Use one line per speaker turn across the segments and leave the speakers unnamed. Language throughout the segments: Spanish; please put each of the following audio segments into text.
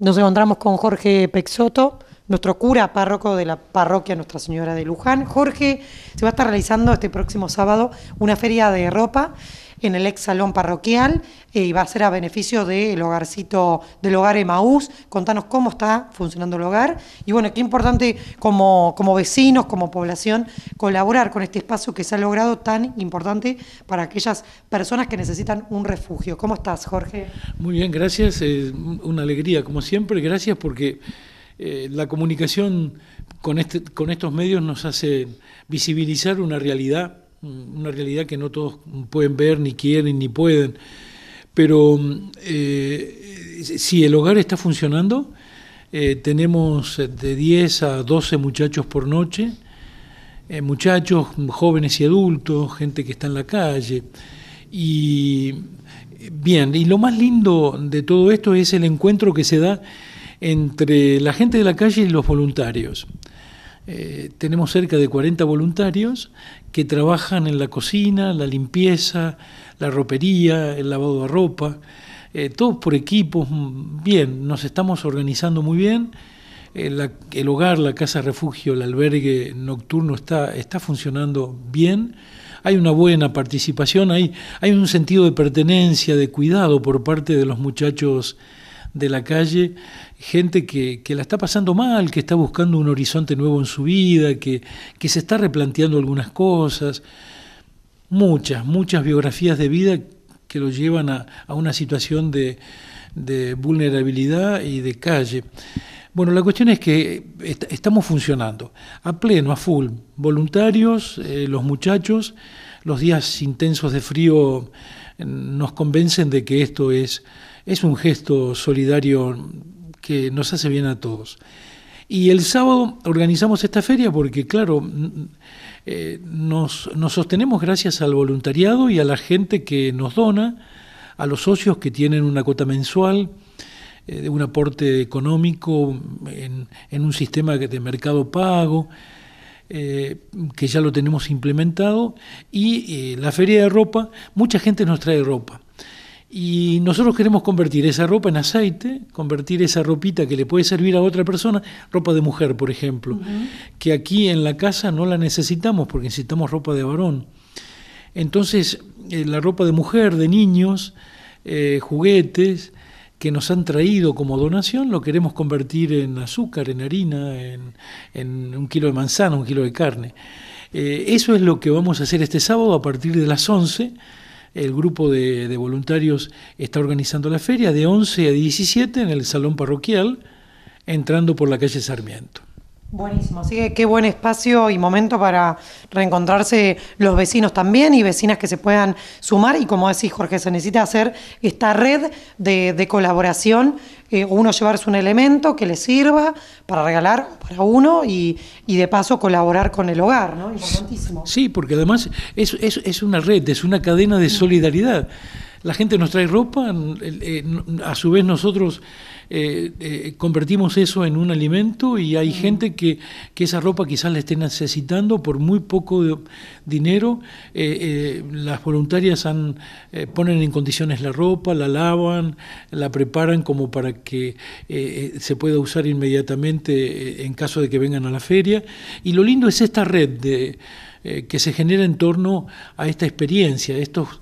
Nos encontramos con Jorge Pexoto, nuestro cura párroco de la parroquia Nuestra Señora de Luján. Jorge, se va a estar realizando este próximo sábado una feria de ropa en el ex salón parroquial eh, y va a ser a beneficio del hogarcito, del hogar Emaús. Contanos cómo está funcionando el hogar y bueno, qué importante como, como vecinos, como población, colaborar con este espacio que se ha logrado tan importante para aquellas personas que necesitan un refugio. ¿Cómo estás, Jorge?
Muy bien, gracias. Eh, una alegría, como siempre. Gracias porque eh, la comunicación con, este, con estos medios nos hace visibilizar una realidad una realidad que no todos pueden ver, ni quieren, ni pueden. Pero eh, eh, si el hogar está funcionando, eh, tenemos de 10 a 12 muchachos por noche, muchachos, jóvenes y adultos, gente que está en la calle. Y bien, y lo más lindo de todo esto es el encuentro que se da entre la gente de la calle y los voluntarios. Eh, tenemos cerca de 40 voluntarios que trabajan en la cocina, la limpieza, la ropería, el lavado de ropa, eh, todos por equipos, mm, bien, nos estamos organizando muy bien. Eh, el hogar, la casa refugio, el albergue nocturno está, está funcionando bien. Hay una buena participación, hay un sentido de pertenencia, de cuidado por parte de los muchachos de la calle, gente que, que, la está pasando mal, que está buscando un horizonte nuevo en su vida, que, que se está replanteando algunas cosas, muchas, muchas biografías de vida que lo llevan a, a una situación de, de vulnerabilidad y de calle. Bueno, la cuestión es que estamos funcionando a pleno, a full, voluntarios, eh, los muchachos, los días intensos de frío mm, nos convencen de que esto es es un gesto solidario que nos hace bien a todos. Y el sábado organizamos esta feria porque, claro, eh, nos, sostenemos gracias al voluntariado y a la gente que nos dona, a los socios que tienen una cuota mensual, eh, un aporte económico en, un sistema de mercado pago, eh, que ya lo tenemos implementado, y la feria de ropa, mucha gente nos trae ropa. Y nosotros queremos convertir esa ropa en aceite, convertir esa ropita que le puede servir a otra persona, ropa de mujer, por ejemplo, que aquí en la casa no la necesitamos porque necesitamos ropa de varón. Entonces, eh, la ropa de mujer, de niños, eh, juguetes que nos han traído como donación, lo queremos convertir en azúcar, en harina, en, un kilo de manzana, un kilo de carne. Eh, eso es lo que vamos a hacer este sábado a partir de las 11 el grupo de, voluntarios está organizando la feria de 11 a 17 en el Salón Parroquial, entrando por la calle Sarmiento.
Buenísimo, así que qué buen espacio y momento para reencontrarse los vecinos también y vecinas que se puedan sumar y como decís Jorge, se necesita hacer esta red de colaboración uno llevarse un elemento que le sirva para regalar para uno y, y de paso colaborar con el hogar, ¿no? Importantísimo.
Sí, porque además es, es, es una red, es una cadena de solidaridad la gente nos trae ropa, eh, a su vez nosotros eh, eh, convertimos eso en un alimento y hay mm. gente que, esa ropa quizás la esté necesitando por muy poco dinero. las voluntarias han, ponen en condiciones la ropa, la lavan, la preparan como para que se pueda usar inmediatamente en caso de que vengan a la feria. Y lo lindo es esta red de eh, que se genera en torno a esta experiencia, estos,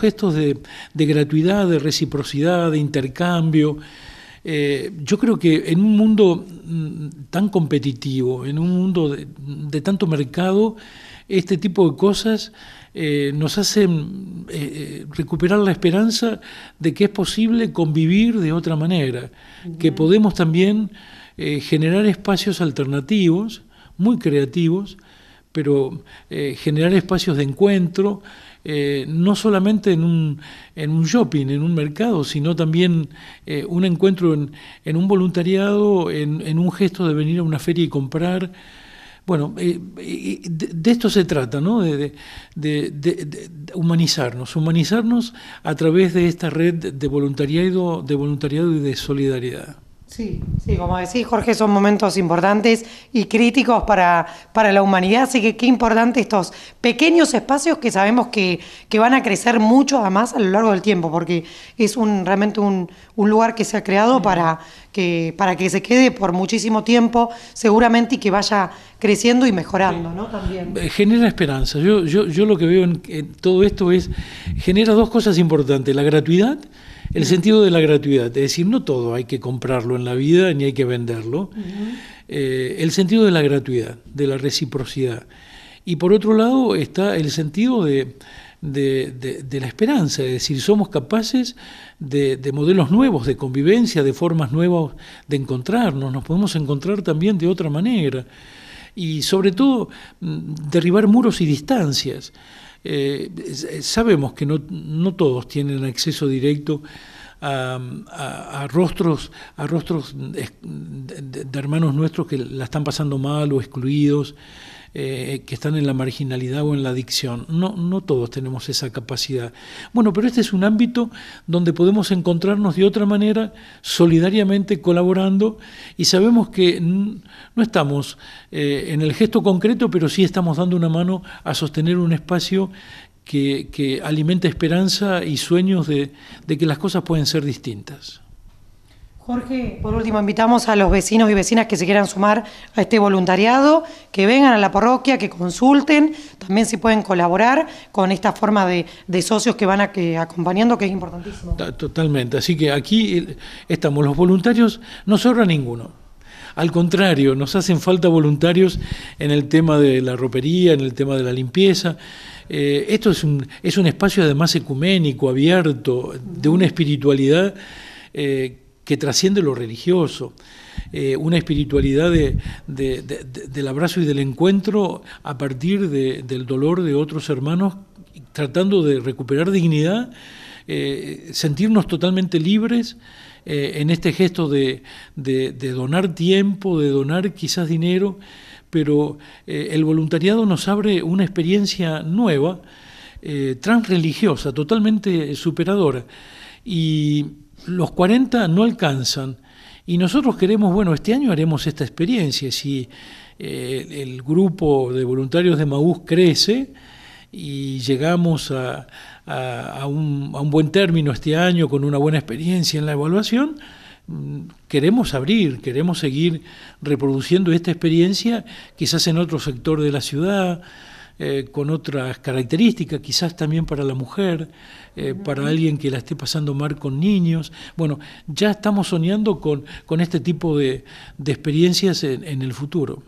gestos de, gratuidad, de reciprocidad, de intercambio. Eh, yo creo que en un mundo mm, tan competitivo, en un mundo de, tanto mercado, este tipo de cosas eh, nos hacen recuperar la esperanza de que es posible convivir de otra manera, que podemos también generar espacios alternativos, muy creativos, pero eh, generar espacios de encuentro, eh, no solamente en un, en un, shopping, en un mercado, sino también eh, un encuentro en, un voluntariado, en, un gesto de venir a una feria y comprar. Bueno, de, esto se trata, ¿no? De, de, humanizarnos, humanizarnos a través de esta red de voluntariado, de voluntariado y de solidaridad.
Sí, sí, como decís Jorge, son momentos importantes y críticos para, la humanidad, así que qué importante estos pequeños espacios que sabemos que, van a crecer mucho además a lo largo del tiempo, porque es un realmente un, lugar que se ha creado para que, para que se quede por muchísimo tiempo seguramente y que vaya creciendo y mejorando, ¿no? También. Eh,
genera esperanza, yo, yo, yo lo que veo en, en todo esto es, genera dos cosas importantes, la gratuidad, el sentido de la gratuidad, es decir, no todo hay que comprarlo en la vida ni hay que venderlo, eh, el sentido de la gratuidad, de la reciprocidad. Y por otro lado está el sentido de, de la esperanza, es decir, somos capaces de, modelos nuevos, de convivencia, de formas nuevas de encontrarnos, nos podemos encontrar también de otra manera. Y sobre todo, mm, derribar muros y distancias. Eh, eh, sabemos que no todos tienen acceso directo a, rostros, a rostros de, hermanos nuestros que la están pasando mal o excluidos, eh, que están en la marginalidad o en la adicción. No, no todos tenemos esa capacidad. Bueno, pero este es un ámbito donde podemos encontrarnos de otra manera, solidariamente colaborando, y sabemos que no estamos eh, en el gesto concreto, pero sí estamos dando una mano a sostener un espacio que, alimenta esperanza y sueños de, que las cosas pueden ser distintas.
Jorge, por último, invitamos a los vecinos y vecinas que se quieran sumar a este voluntariado, que vengan a la parroquia, que consulten, también se pueden colaborar con esta forma de, socios que van acompañando, que es importantísimo.
Totalmente, así que aquí estamos los voluntarios, no sobra ninguno. Al contrario, nos hacen falta voluntarios en el tema de la ropería, en el tema de la limpieza. Eh, esto es un, es un espacio además ecuménico, abierto, de una espiritualidad eh, que trasciende lo religioso, eh, una espiritualidad del abrazo y del encuentro a partir del dolor de otros hermanos, tratando de recuperar dignidad, sentirnos totalmente libres. Eh, en este gesto de, donar tiempo, de donar quizás dinero, pero eh, el voluntariado nos abre una experiencia nueva, eh, transreligiosa, totalmente superadora. Y los 40 no alcanzan. Y nosotros queremos, bueno, este año haremos esta experiencia. Si el grupo de voluntarios de Maús crece y llegamos a, a, un, a un buen término este año, con una buena experiencia en la evaluación, mm, queremos abrir, queremos seguir reproduciendo esta experiencia, quizás en otro sector de la ciudad, eh, con otras características, quizás también para la mujer, eh, para alguien que la esté pasando mal con niños. Bueno, ya estamos soñando con, este tipo de, de experiencias en el futuro.